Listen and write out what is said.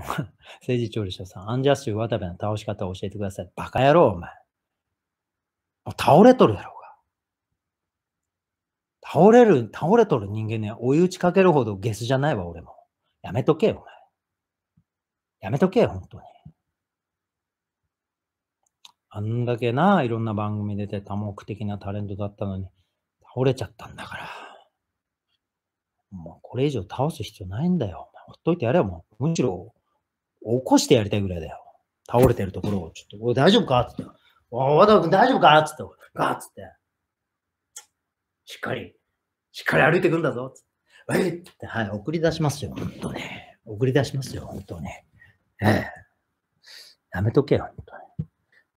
政治調理師さん、アンジャッシュ渡部の倒し方を教えてください。バカ野郎、お前。もう倒れとるやろうが。倒れる、倒れとる人間に、ね、追い打ちかけるほどゲスじゃないわ、俺も。やめとけよ、お前。やめとけよ、本当に。あんだけな、いろんな番組出て多目的なタレントだったのに、倒れちゃったんだから。もうこれ以上倒す必要ないんだよ。ほっといてやれよ、もう。むしろ起こしてやりたいぐらいだよ。倒れてるところを、ちょっと、お大丈夫かつって。お和田君大丈夫かつって、ガつって。しっかり、しっかり歩いてくんだぞ。つって。えって、はい、送り出しますよ。本当ね。送り出しますよ。本当ね。ええ。やめとけよ。本当